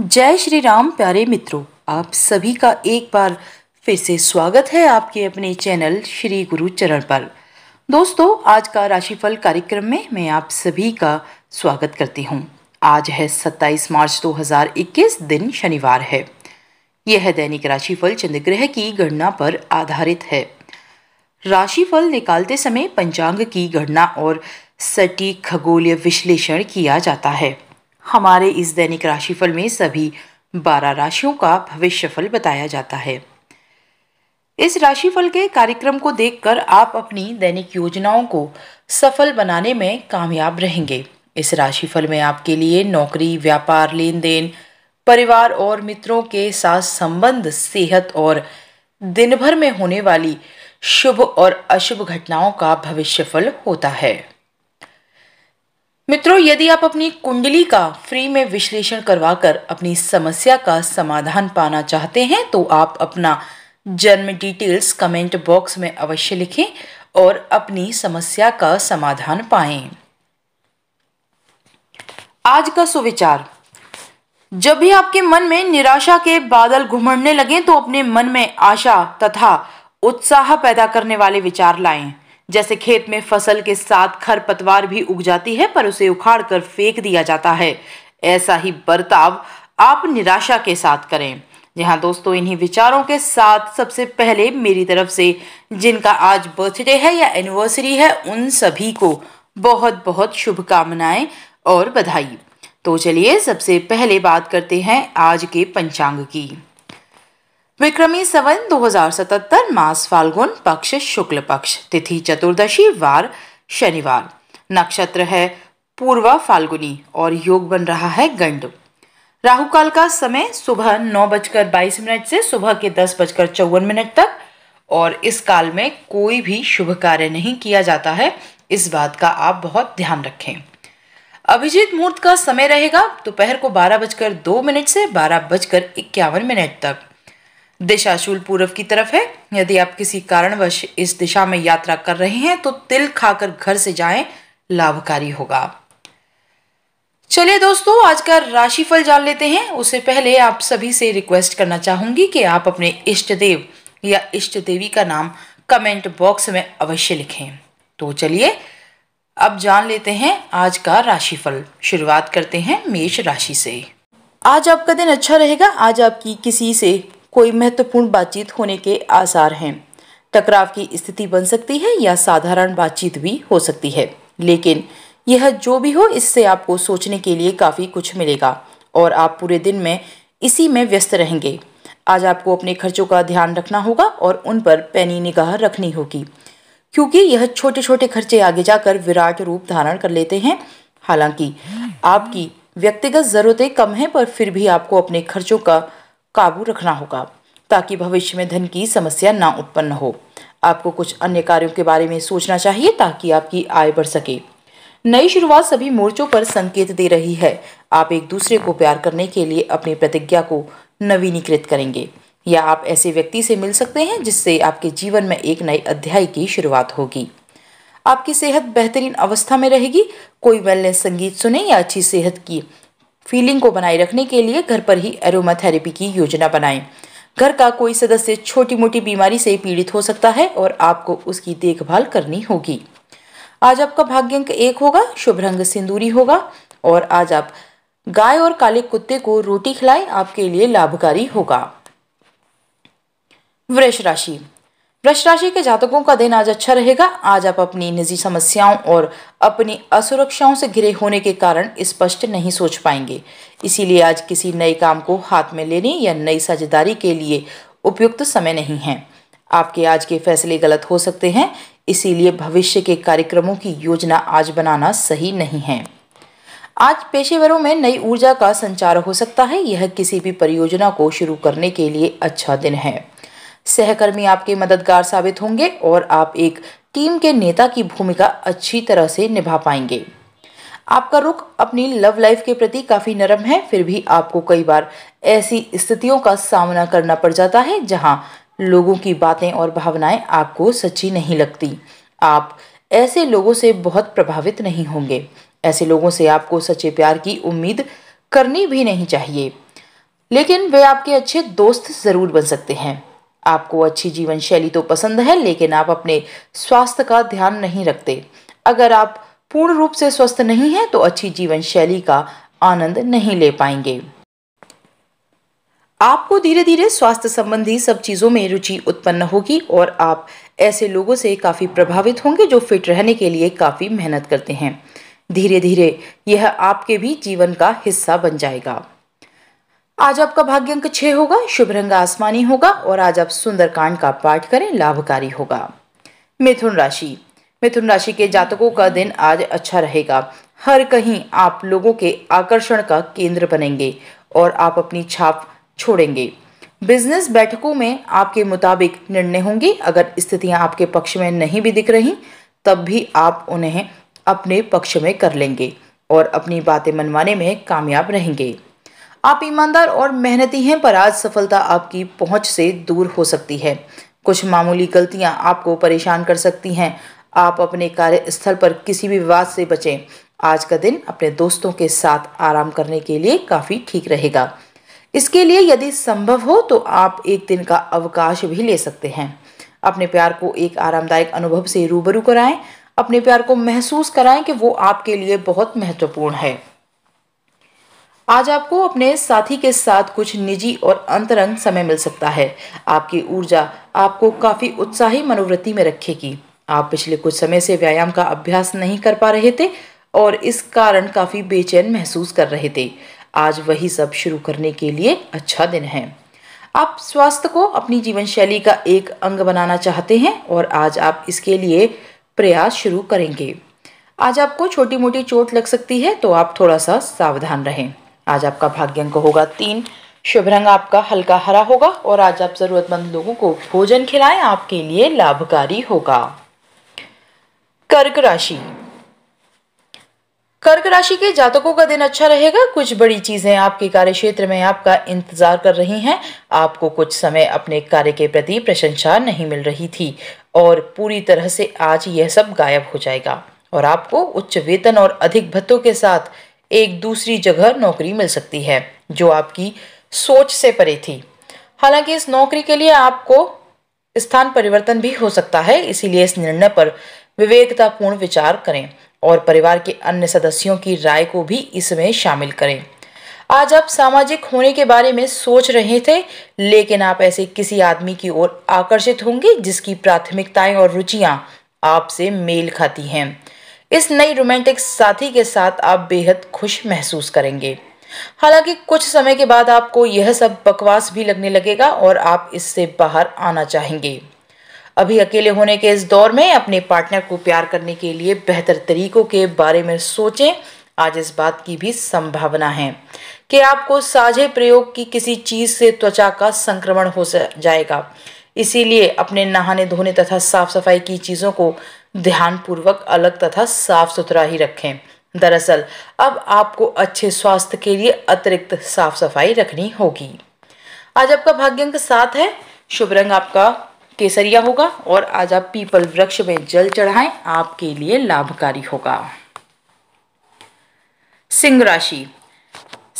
जय श्री राम प्यारे मित्रों आप सभी का एक बार फिर से स्वागत है आपके अपने चैनल श्री गुरु चरण पर दोस्तों आज का राशिफल कार्यक्रम में मैं आप सभी का स्वागत करती हूँ आज है 27 मार्च 2021 दिन शनिवार है यह दैनिक राशिफल चंद्रग्रह की गणना पर आधारित है राशिफल निकालते समय पंचांग की गणना और सटीक खगोलीय विश्लेषण किया जाता है हमारे इस दैनिक राशिफल में सभी बारह राशियों का भविष्यफल बताया जाता है इस राशिफल के कार्यक्रम को देखकर आप अपनी दैनिक योजनाओं को सफल बनाने में कामयाब रहेंगे इस राशिफल में आपके लिए नौकरी व्यापार लेन देन परिवार और मित्रों के साथ संबंध सेहत और दिन भर में होने वाली शुभ और अशुभ घटनाओं का भविष्यफल होता है मित्रों यदि आप अपनी कुंडली का फ्री में विश्लेषण करवाकर अपनी समस्या का समाधान पाना चाहते हैं तो आप अपना जन्म डिटेल्स कमेंट बॉक्स में अवश्य लिखें और अपनी समस्या का समाधान पाएं। आज का सुविचार जब भी आपके मन में निराशा के बादल घुमड़ने लगें तो अपने मन में आशा तथा उत्साह पैदा करने वाले विचार लाएं। जैसे खेत में फसल के साथ खरपतवार भी उग जाती है पर उसे उखाड़ कर फेंक दिया जाता है ऐसा ही बर्ताव आप निराशा के साथ करें जी हाँ दोस्तों इन्हीं विचारों के साथ सबसे पहले मेरी तरफ से जिनका आज बर्थडे है या एनिवर्सरी है उन सभी को बहुत बहुत शुभकामनाएं और बधाई तो चलिए सबसे पहले बात करते हैं आज के पंचांग की विक्रमी सवन 2077 मास फाल्गुन पक्ष शुक्ल पक्ष तिथि चतुर्दशी वार शनिवार नक्षत्र है पूर्वा फाल्गुनी और योग बन रहा है गंड राहु काल का समय सुबह नौ बजकर बाईस मिनट से सुबह के दस बजकर चौवन मिनट तक और इस काल में कोई भी शुभ कार्य नहीं किया जाता है इस बात का आप बहुत ध्यान रखें अभिजीत मुहूर्त का समय रहेगा दोपहर को बारह बजकर दो मिनट से बारह बजकर इक्यावन मिनट तक दिशाशूल पूर्व की तरफ है यदि आप किसी कारणवश इस दिशा में यात्रा कर रहे हैं तो तिल खाकर घर से जाएं लाभकारी होगा चलिए दोस्तों आज का राशिफल जान लेते हैं उससे पहले आप सभी से रिक्वेस्ट करना चाहूंगी कि आप अपने इष्ट देव या इष्ट देवी का नाम कमेंट बॉक्स में अवश्य लिखें तो चलिए अब जान लेते हैं आज का राशिफल शुरुआत करते हैं मेष राशि से आज आपका दिन अच्छा रहेगा आज आपकी किसी से कोई महत्वपूर्ण बातचीत होने के आसार हैं टकराव की स्थिति बन सकती है या साधारण बातचीत भी हो सकती है लेकिन यह जो भी हो इससे आपको सोचने के लिए काफ़ी कुछ मिलेगा और आप पूरे दिन में इसी में व्यस्त रहेंगे आज आपको अपने खर्चों का ध्यान रखना होगा और उन पर पैनी निगाह रखनी होगी क्योंकि यह छोटे छोटे खर्चे आगे जाकर विराट रूप धारण कर लेते हैं हालांकि आपकी व्यक्तिगत ज़रूरतें कम हैं पर फिर भी आपको अपने खर्चों का काबू रखना होगा ताकि भविष्य में धन की समस्या ना उत्पन्न हो आपको कुछ अन्य कार्यों के बारे में सोचना चाहिए ताकि आपकी आय बढ़ सके नई शुरुआत सभी मोर्चों पर संकेत दे रही है आप एक दूसरे को प्यार करने के लिए अपनी प्रतिज्ञा को नवीनीकृत करेंगे या आप ऐसे व्यक्ति से मिल सकते हैं जिससे आपके जीवन में एक नए अध्याय की शुरुआत होगी आपकी सेहत बेहतरीन अवस्था में रहेगी कोई वेलनेस संगीत सुने या अच्छी सेहत की फीलिंग को बनाए रखने के लिए घर पर ही एरोमाथेरेपी की योजना बनाएं घर का कोई सदस्य छोटी मोटी बीमारी से पीड़ित हो सकता है और आपको उसकी देखभाल करनी होगी आज आपका भाग्यंक एक होगा शुभ रंग सिंदूरी होगा और आज आप गाय और काले कुत्ते को रोटी खिलाएं आपके लिए लाभकारी होगा वृष राशि वृक्ष राशि के जातकों का दिन आज अच्छा रहेगा आज आप अपनी निजी समस्याओं और अपनी असुरक्षाओं से घिरे होने के कारण स्पष्ट नहीं सोच पाएंगे इसीलिए आज किसी नए काम को हाथ में लेने या नई साझेदारी के लिए उपयुक्त समय नहीं है आपके आज के फैसले गलत हो सकते हैं इसीलिए भविष्य के कार्यक्रमों की योजना आज बनाना सही नहीं है आज पेशेवरों में नई ऊर्जा का संचार हो सकता है यह किसी भी परियोजना को शुरू करने के लिए अच्छा दिन है सहकर्मी आपके मददगार साबित होंगे और आप एक टीम के नेता की भूमिका अच्छी तरह से निभा पाएंगे आपका रुख अपनी लव लाइफ के प्रति काफ़ी नरम है फिर भी आपको कई बार ऐसी स्थितियों का सामना करना पड़ जाता है जहां लोगों की बातें और भावनाएं आपको सच्ची नहीं लगती आप ऐसे लोगों से बहुत प्रभावित नहीं होंगे ऐसे लोगों से आपको सच्चे प्यार की उम्मीद करनी भी नहीं चाहिए लेकिन वे आपके अच्छे दोस्त ज़रूर बन सकते हैं आपको अच्छी जीवन शैली तो पसंद है लेकिन आप अपने स्वास्थ्य का ध्यान नहीं रखते अगर आप पूर्ण रूप से स्वस्थ नहीं हैं तो अच्छी जीवन शैली का आनंद नहीं ले पाएंगे आपको धीरे धीरे स्वास्थ्य संबंधी सब चीज़ों में रुचि उत्पन्न होगी और आप ऐसे लोगों से काफ़ी प्रभावित होंगे जो फिट रहने के लिए काफ़ी मेहनत करते हैं धीरे धीरे यह आपके भी जीवन का हिस्सा बन जाएगा आज आपका भाग्य अंक छह होगा शुभ रंग आसमानी होगा और आज आप सुंदरकांड का पाठ करें लाभकारी होगा मिथुन राशि मिथुन राशि के जातकों का दिन आज अच्छा रहेगा हर कहीं आप लोगों के आकर्षण का केंद्र बनेंगे और आप अपनी छाप छोड़ेंगे बिजनेस बैठकों में आपके मुताबिक निर्णय होंगे अगर स्थितियां आपके पक्ष में नहीं भी दिख रही तब भी आप उन्हें अपने पक्ष में कर लेंगे और अपनी बातें मनवाने में कामयाब रहेंगे आप ईमानदार और मेहनती हैं पर आज सफलता आपकी पहुंच से दूर हो सकती है कुछ मामूली गलतियां आपको परेशान कर सकती हैं आप अपने कार्यस्थल पर किसी भी विवाद से बचें आज का दिन अपने दोस्तों के साथ आराम करने के लिए काफ़ी ठीक रहेगा इसके लिए यदि संभव हो तो आप एक दिन का अवकाश भी ले सकते हैं अपने प्यार को एक आरामदायक अनुभव से रूबरू कराएं अपने प्यार को महसूस कराएं कि वो आपके लिए बहुत महत्वपूर्ण है आज आपको अपने साथी के साथ कुछ निजी और अंतरंग समय मिल सकता है आपकी ऊर्जा आपको काफ़ी उत्साही मनोवृत्ति में रखेगी आप पिछले कुछ समय से व्यायाम का अभ्यास नहीं कर पा रहे थे और इस कारण काफ़ी बेचैन महसूस कर रहे थे आज वही सब शुरू करने के लिए अच्छा दिन है आप स्वास्थ्य को अपनी जीवन शैली का एक अंग बनाना चाहते हैं और आज आप इसके लिए प्रयास शुरू करेंगे आज आपको छोटी मोटी चोट लग सकती है तो आप थोड़ा सा सावधान रहें आज आपका भाग्य अंक होगा तीन शुभ रंग आपका हल्का हरा होगा और आज आप जरूरतमंद लोगों को भोजन खिलाएं आपके लिए लाभकारी होगा कर्क राशि कर्क राशि के जातकों का दिन अच्छा रहेगा कुछ बड़ी चीजें आपके कार्य क्षेत्र में आपका इंतजार कर रही हैं आपको कुछ समय अपने कार्य के प्रति प्रशंसा नहीं मिल रही थी और पूरी तरह से आज यह सब गायब हो जाएगा और आपको उच्च वेतन और अधिक भत्तों के साथ एक दूसरी जगह नौकरी मिल सकती है जो आपकी सोच से परे थी हालांकि इस नौकरी के लिए आपको स्थान परिवर्तन भी हो सकता है इसीलिए इस निर्णय पर विवेकतापूर्ण विचार करें और परिवार के अन्य सदस्यों की राय को भी इसमें शामिल करें आज आप सामाजिक होने के बारे में सोच रहे थे लेकिन आप ऐसे किसी आदमी की ओर आकर्षित होंगे जिसकी प्राथमिकताएं और रुचियां आपसे मेल खाती हैं इस नई रोमांटिक साथी के साथ आप बेहद खुश महसूस करेंगे हालांकि कुछ समय के बाद आपको यह सब बकवास भी लगने लगेगा और आप इससे बाहर आना चाहेंगे अभी अकेले होने के इस दौर में अपने पार्टनर को प्यार करने के लिए बेहतर तरीकों के बारे में सोचें आज इस बात की भी संभावना है कि आपको साझे प्रयोग की किसी चीज़ से त्वचा का संक्रमण हो जाएगा इसीलिए अपने नहाने धोने तथा साफ सफाई की चीज़ों को ध्यानपूर्वक अलग तथा साफ सुथरा ही रखें दरअसल अब आपको अच्छे स्वास्थ्य के लिए अतिरिक्त साफ सफाई रखनी होगी आज आपका भाग्य अंक सात है शुभ रंग आपका केसरिया होगा और आज आप पीपल वृक्ष में जल चढ़ाएं आपके लिए लाभकारी होगा सिंह राशि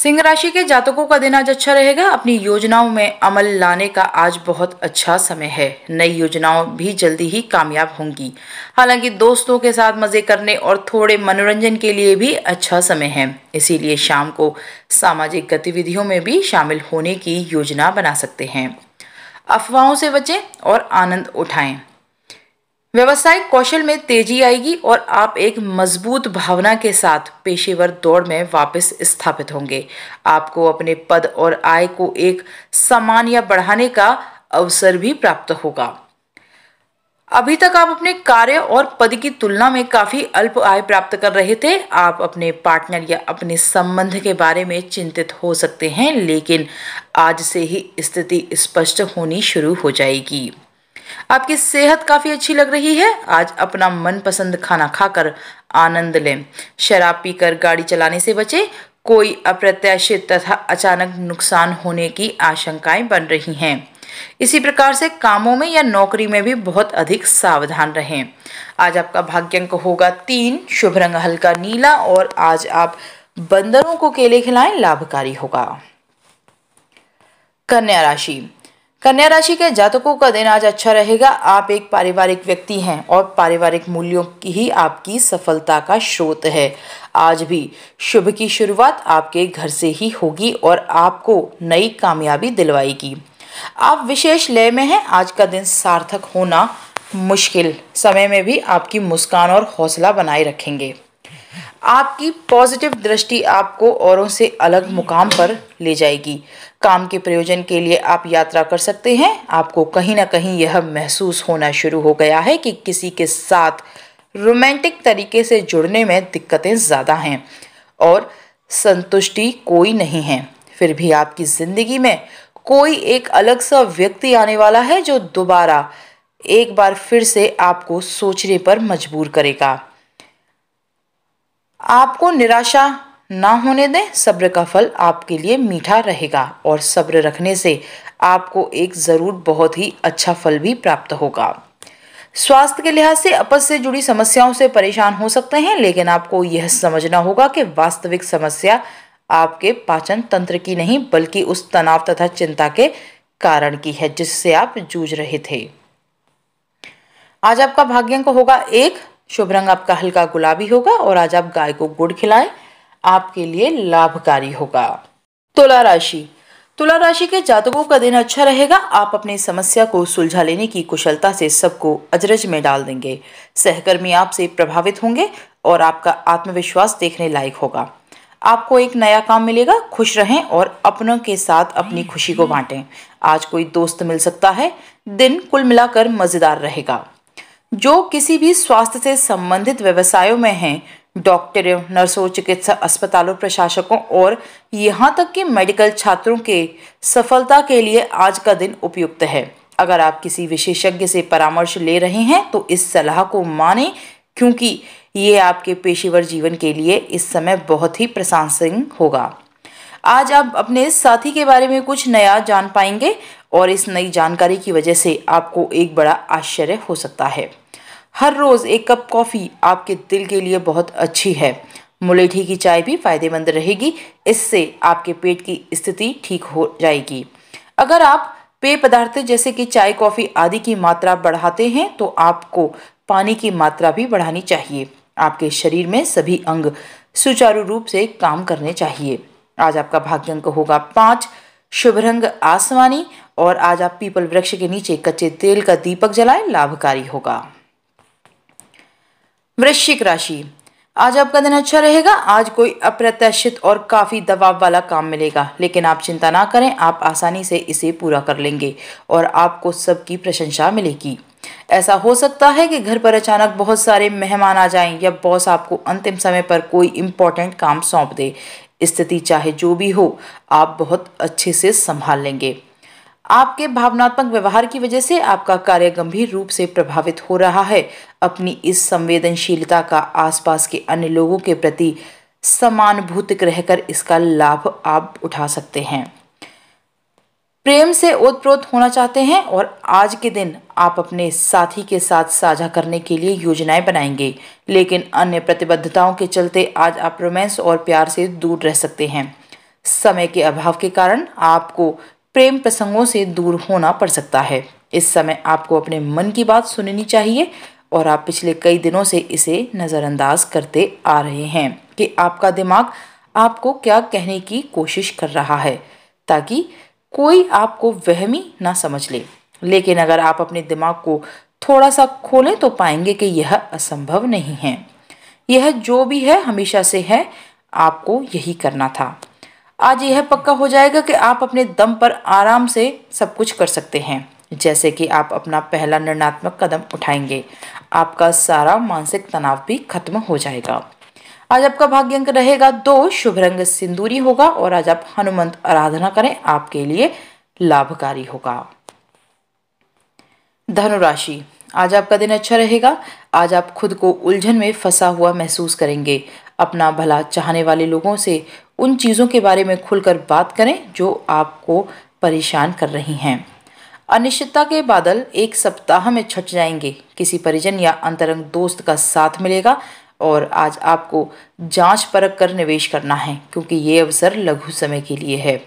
सिंह राशि के जातकों का दिन आज अच्छा रहेगा अपनी योजनाओं में अमल लाने का आज बहुत अच्छा समय है नई योजनाओं भी जल्दी ही कामयाब होंगी हालांकि दोस्तों के साथ मजे करने और थोड़े मनोरंजन के लिए भी अच्छा समय है इसीलिए शाम को सामाजिक गतिविधियों में भी शामिल होने की योजना बना सकते हैं अफवाहों से बचें और आनंद उठाएं व्यवसायिक कौशल में तेजी आएगी और आप एक मजबूत भावना के साथ पेशेवर दौड़ में वापस स्थापित होंगे आपको अपने पद और आय को एक समान या बढ़ाने का अवसर भी प्राप्त होगा अभी तक आप अपने कार्य और पद की तुलना में काफी अल्प आय प्राप्त कर रहे थे आप अपने पार्टनर या अपने संबंध के बारे में चिंतित हो सकते हैं लेकिन आज से ही स्थिति स्पष्ट होनी शुरू हो जाएगी आपकी सेहत काफ़ी अच्छी लग रही है आज अपना मनपसंद खाना खाकर आनंद लें शराब पीकर गाड़ी चलाने से बचें कोई अप्रत्याशित तथा अचानक नुकसान होने की आशंकाएं बन रही हैं इसी प्रकार से कामों में या नौकरी में भी बहुत अधिक सावधान रहें आज आपका भाग्यंक होगा तीन शुभ रंग हल्का नीला और आज आप बंदरों को केले खिलाएं लाभकारी होगा कन्या राशि कन्या राशि के जातकों का दिन आज अच्छा रहेगा आप एक पारिवारिक व्यक्ति हैं और पारिवारिक मूल्यों की ही आपकी सफलता का स्रोत है आज भी शुभ की शुरुआत आपके घर से ही होगी और आपको नई कामयाबी दिलवाएगी आप विशेष लय में हैं आज का दिन सार्थक होना मुश्किल समय में भी आपकी मुस्कान और हौसला बनाए रखेंगे आपकी पॉजिटिव दृष्टि आपको औरों से अलग मुकाम पर ले जाएगी काम के प्रयोजन के लिए आप यात्रा कर सकते हैं आपको कहीं ना कहीं यह महसूस होना शुरू हो गया है कि किसी के साथ रोमांटिक तरीके से जुड़ने में दिक्कतें ज़्यादा हैं और संतुष्टि कोई नहीं है फिर भी आपकी ज़िंदगी में कोई एक अलग सा व्यक्ति आने वाला है जो दोबारा एक बार फिर से आपको सोचने पर मजबूर करेगा आपको निराशा ना होने दें सब्र का फल आपके लिए मीठा रहेगा और सब्र रखने से आपको एक ज़रूर बहुत ही अच्छा फल भी प्राप्त होगा स्वास्थ्य के लिहाज से अपस से जुड़ी समस्याओं से परेशान हो सकते हैं लेकिन आपको यह समझना होगा कि वास्तविक समस्या आपके पाचन तंत्र की नहीं बल्कि उस तनाव तथा चिंता के कारण की है जिससे आप जूझ रहे थे आज आपका भाग्यांक होगा एक शुभ रंग आपका हल्का गुलाबी होगा और आज आप गाय को गुड़ खिलाएं आपके लिए लाभकारी होगा तुला राशि तुला राशि के जातकों का दिन अच्छा रहेगा आप अपनी समस्या को सुलझा लेने की कुशलता से सबको अजरज में डाल देंगे सहकर्मी आपसे प्रभावित होंगे और आपका आत्मविश्वास देखने लायक होगा आपको एक नया काम मिलेगा खुश रहें और अपनों के साथ अपनी खुशी को बांटें आज कोई दोस्त मिल सकता है दिन कुल मिलाकर मज़ेदार रहेगा जो किसी भी स्वास्थ्य से संबंधित व्यवसायों में हैं डॉक्टरों नर्सों चिकित्सा अस्पतालों प्रशासकों और यहाँ तक कि मेडिकल छात्रों के सफलता के लिए आज का दिन उपयुक्त है अगर आप किसी विशेषज्ञ से परामर्श ले रहे हैं तो इस सलाह को माने क्योंकि ये आपके पेशेवर जीवन के लिए इस समय बहुत ही प्रशासनिक होगा आज आप अपने साथी के बारे में कुछ नया जान पाएंगे और इस नई जानकारी की वजह से आपको एक बड़ा आश्चर्य हो सकता है हर रोज़ एक कप कॉफ़ी आपके दिल के लिए बहुत अच्छी है मुलेठी की चाय भी फायदेमंद रहेगी इससे आपके पेट की स्थिति ठीक हो जाएगी अगर आप पेय पदार्थ जैसे कि चाय कॉफ़ी आदि की मात्रा बढ़ाते हैं तो आपको पानी की मात्रा भी बढ़ानी चाहिए आपके शरीर में सभी अंग सुचारू रूप से काम करने चाहिए आज आपका अंक होगा पाँच शुभ रंग आसमानी और आज आप पीपल वृक्ष के नीचे कच्चे तेल का दीपक जलाएं लाभकारी होगा वृश्चिक राशि आज आपका दिन अच्छा रहेगा आज कोई अप्रत्याशित और काफ़ी दबाव वाला काम मिलेगा लेकिन आप चिंता ना करें आप आसानी से इसे पूरा कर लेंगे और आपको सबकी प्रशंसा मिलेगी ऐसा हो सकता है कि घर पर अचानक बहुत सारे मेहमान आ जाएं या बॉस आपको अंतिम समय पर कोई इंपॉर्टेंट काम सौंप दे स्थिति चाहे जो भी हो आप बहुत अच्छे से संभाल लेंगे आपके भावनात्मक व्यवहार की वजह से आपका कार्य गंभीर रूप से प्रभावित हो रहा है अपनी इस संवेदनशीलता का आसपास के अन्य लोगों के प्रति समानुभूतिक रहकर इसका लाभ आप उठा सकते हैं प्रेम से ओतप्रोत होना चाहते हैं और आज के दिन आप अपने साथी के साथ साझा करने के लिए योजनाएं बनाएंगे लेकिन अन्य प्रतिबद्धताओं के चलते आज आप रोमांस और प्यार से दूर रह सकते हैं समय के अभाव के कारण आपको प्रेम प्रसंगों से दूर होना पड़ सकता है इस समय आपको अपने मन की बात सुननी चाहिए और आप पिछले कई दिनों से इसे नज़रअंदाज करते आ रहे हैं कि आपका दिमाग आपको क्या कहने की कोशिश कर रहा है ताकि कोई आपको वहमी ना समझ ले लेकिन अगर आप अपने दिमाग को थोड़ा सा खोलें तो पाएंगे कि यह असंभव नहीं है यह जो भी है हमेशा से है आपको यही करना था आज यह पक्का हो जाएगा कि आप अपने दम पर आराम से सब कुछ कर सकते हैं जैसे कि आप अपना पहला निर्णात्मक कदम उठाएंगे आपका सारा मानसिक तनाव भी खत्म हो जाएगा आज आपका भाग्य अंक रहेगा दो शुभ रंग सिंदूरी होगा और आज आप हनुमंत आराधना करें आपके लिए लाभकारी होगा धनुराशि आज आपका दिन अच्छा रहेगा आज आप खुद को उलझन में फंसा हुआ महसूस करेंगे अपना भला चाहने वाले लोगों से उन चीज़ों के बारे में खुलकर बात करें जो आपको परेशान कर रही हैं अनिश्चितता के बादल एक सप्ताह में छट जाएंगे किसी परिजन या अंतरंग दोस्त का साथ मिलेगा और आज आपको जांच परख कर निवेश करना है क्योंकि ये अवसर लघु समय के लिए है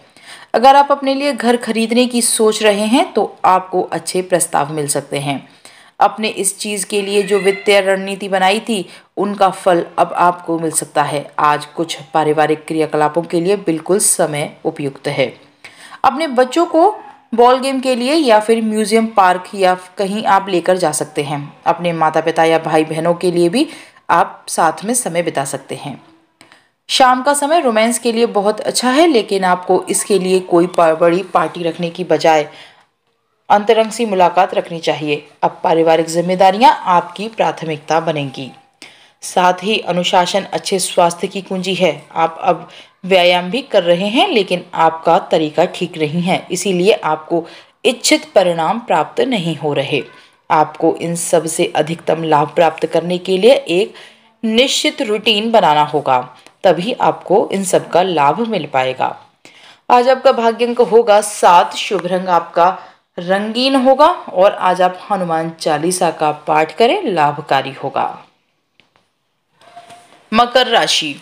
अगर आप अपने लिए घर खरीदने की सोच रहे हैं तो आपको अच्छे प्रस्ताव मिल सकते हैं अपने इस चीज़ के लिए जो वित्तीय रणनीति बनाई थी उनका फल अब आपको मिल सकता है आज कुछ पारिवारिक क्रियाकलापों के लिए बिल्कुल समय उपयुक्त है अपने बच्चों को बॉल गेम के लिए या फिर म्यूजियम पार्क या कहीं आप लेकर जा सकते हैं अपने माता पिता या भाई बहनों के लिए भी आप साथ में समय बिता सकते हैं शाम का समय रोमांस के लिए बहुत अच्छा है लेकिन आपको इसके लिए कोई बड़ी पार्टी रखने की बजाय अंतरंग सी मुलाकात रखनी चाहिए अब पारिवारिक जिम्मेदारियां आपकी प्राथमिकता बनेंगी साथ ही अनुशासन अच्छे स्वास्थ्य की कुंजी है आप अब व्यायाम भी कर रहे हैं लेकिन आपका तरीका ठीक नहीं है इसीलिए आपको इच्छित परिणाम प्राप्त नहीं हो रहे आपको इन सब से अधिकतम लाभ प्राप्त करने के लिए एक निश्चित रूटीन बनाना होगा तभी आपको इन सब का लाभ मिल पाएगा आज आपका भाग्यंक होगा सात शुभ रंग आपका रंगीन होगा और आज आप हनुमान चालीसा का पाठ करें लाभकारी होगा मकर राशि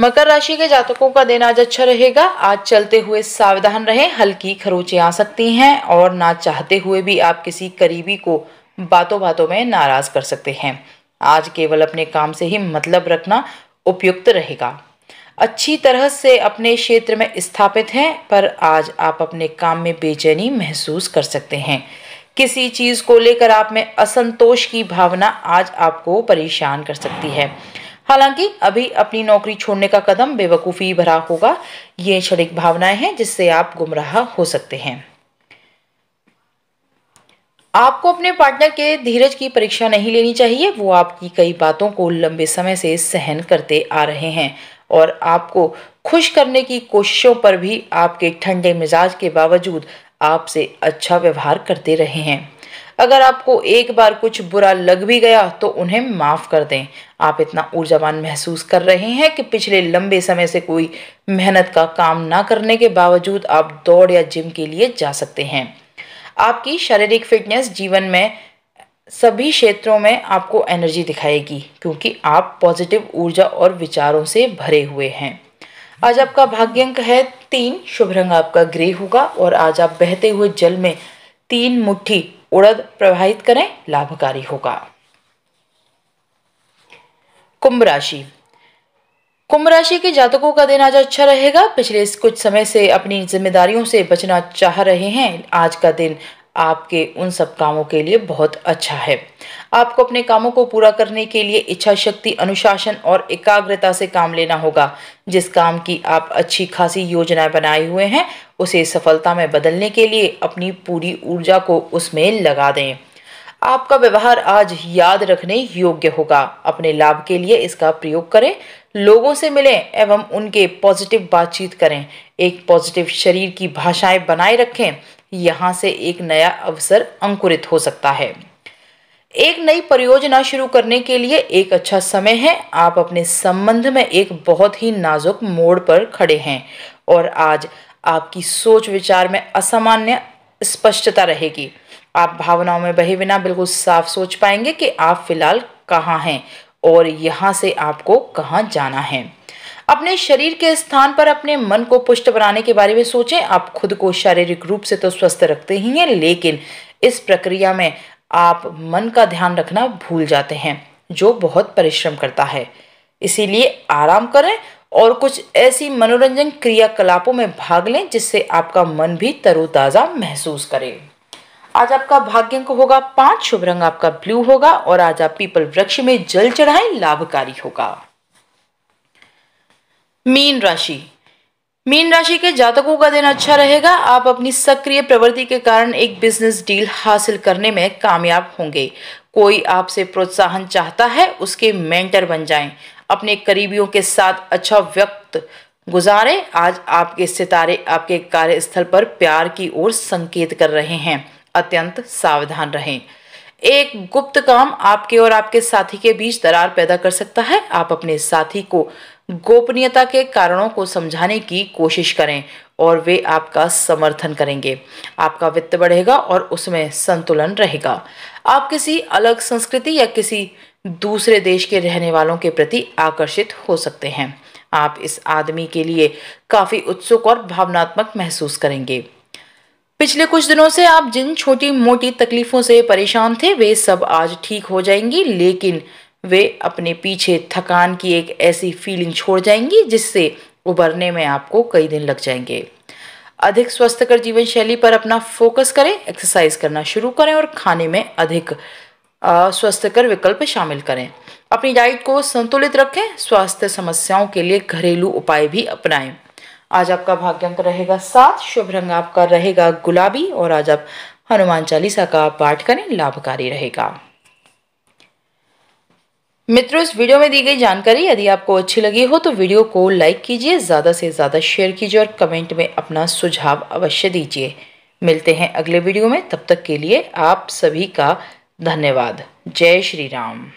मकर राशि के जातकों का दिन आज अच्छा रहेगा आज चलते हुए सावधान रहें हल्की खरोचें आ सकती हैं और ना चाहते हुए भी आप किसी करीबी को बातों बातों में नाराज कर सकते हैं आज केवल अपने काम से ही मतलब रखना उपयुक्त रहेगा अच्छी तरह से अपने क्षेत्र में स्थापित हैं पर आज आप अपने काम में बेचैनी महसूस कर सकते हैं किसी चीज़ को लेकर आप में असंतोष की भावना आज आपको परेशान कर सकती है हालांकि अभी अपनी नौकरी छोड़ने का कदम बेवकूफ़ी भरा होगा ये क्षणिक भावनाएं हैं जिससे आप गुमराह हो सकते हैं आपको अपने पार्टनर के धीरज की परीक्षा नहीं लेनी चाहिए वो आपकी कई बातों को लंबे समय से सहन करते आ रहे हैं और आपको खुश करने की कोशिशों पर भी आपके ठंडे मिजाज के बावजूद आपसे अच्छा व्यवहार करते रहे हैं अगर आपको एक बार कुछ बुरा लग भी गया तो उन्हें माफ़ कर दें आप इतना ऊर्जावान महसूस कर रहे हैं कि पिछले लंबे समय से कोई मेहनत का काम ना करने के बावजूद आप दौड़ या जिम के लिए जा सकते हैं आपकी शारीरिक फिटनेस जीवन में सभी क्षेत्रों में आपको एनर्जी दिखाएगी क्योंकि आप पॉजिटिव ऊर्जा और विचारों से भरे हुए हैं आज आपका भाग्य अंक है तीन शुभ रंग आपका ग्रे होगा और आज आप बहते हुए जल में तीन मुट्ठी उड़द प्रवाहित करें लाभकारी होगा कुंभ राशि कुंभ राशि के जातकों का दिन आज अच्छा रहेगा पिछले कुछ समय से अपनी जिम्मेदारियों से बचना चाह रहे हैं आज का दिन आपके उन सब कामों के लिए बहुत अच्छा है आपको अपने कामों को पूरा करने के लिए इच्छा शक्ति अनुशासन और एकाग्रता से काम लेना होगा जिस काम की आप अच्छी खासी योजनाएं बनाए हुए हैं उसे सफलता में बदलने के लिए अपनी पूरी ऊर्जा को उसमें लगा दें आपका व्यवहार आज याद रखने योग्य होगा अपने लाभ के लिए इसका प्रयोग करें लोगों से मिलें एवं उनके पॉजिटिव बातचीत करें एक पॉजिटिव शरीर की भाषाएं बनाए रखें यहाँ से एक नया अवसर अंकुरित हो सकता है एक नई परियोजना शुरू करने के लिए एक अच्छा समय है आप अपने संबंध में एक बहुत ही नाजुक मोड़ पर खड़े हैं और आज आपकी सोच विचार में असामान्य स्पष्टता रहेगी आप भावनाओं में बहे बिना बिल्कुल साफ सोच पाएंगे कि आप फिलहाल कहाँ हैं और यहाँ से आपको कहाँ जाना है अपने शरीर के स्थान पर अपने मन को पुष्ट बनाने के बारे में सोचें आप खुद को शारीरिक रूप से तो स्वस्थ रखते ही हैं लेकिन इस प्रक्रिया में आप मन का ध्यान रखना भूल जाते हैं जो बहुत परिश्रम करता है इसीलिए आराम करें और कुछ ऐसी मनोरंजन क्रियाकलापों में भाग लें जिससे आपका मन भी तरोताज़ा महसूस करे आज आपका भाग्य अंक होगा पाँच शुभ रंग आपका ब्लू होगा और आज आप पीपल वृक्ष में जल चढ़ाएं लाभकारी होगा मीन राशि मीन राशि के जातकों का दिन अच्छा रहेगा आप अपनी सक्रिय प्रवृत्ति के कारण एक बिजनेस डील हासिल करने में कामयाब होंगे कोई आपसे प्रोत्साहन चाहता है उसके मेंटर बन जाएं। अपने करीबियों के साथ अच्छा व्यक्त गुजारें आज आपके सितारे आपके कार्यस्थल पर प्यार की ओर संकेत कर रहे हैं अत्यंत सावधान रहें एक गुप्त काम आपके और आपके साथी के बीच दरार पैदा कर सकता है आप अपने साथी को गोपनीयता के कारणों को समझाने की कोशिश करें और वे आपका समर्थन करेंगे आपका वित्त बढ़ेगा और उसमें संतुलन रहेगा आप किसी अलग संस्कृति या किसी दूसरे देश के रहने वालों के प्रति आकर्षित हो सकते हैं आप इस आदमी के लिए काफ़ी उत्सुक और भावनात्मक महसूस करेंगे पिछले कुछ दिनों से आप जिन छोटी मोटी तकलीफों से परेशान थे वे सब आज ठीक हो जाएंगी लेकिन वे अपने पीछे थकान की एक ऐसी फीलिंग छोड़ जाएंगी जिससे उबरने में आपको कई दिन लग जाएंगे अधिक स्वस्थकर जीवन शैली पर अपना फोकस करें एक्सरसाइज करना शुरू करें और खाने में अधिक स्वस्थकर विकल्प शामिल करें अपनी डाइट को संतुलित रखें स्वास्थ्य समस्याओं के लिए घरेलू उपाय भी अपनाएं आज आपका भाग्यांक रहेगा सात शुभ रंग आपका रहेगा गुलाबी और आज आप हनुमान चालीसा का पाठ करें लाभकारी रहेगा मित्रों इस वीडियो में दी गई जानकारी यदि आपको अच्छी लगी हो तो वीडियो को लाइक कीजिए ज़्यादा से ज़्यादा शेयर कीजिए और कमेंट में अपना सुझाव अवश्य दीजिए मिलते हैं अगले वीडियो में तब तक के लिए आप सभी का धन्यवाद जय श्री राम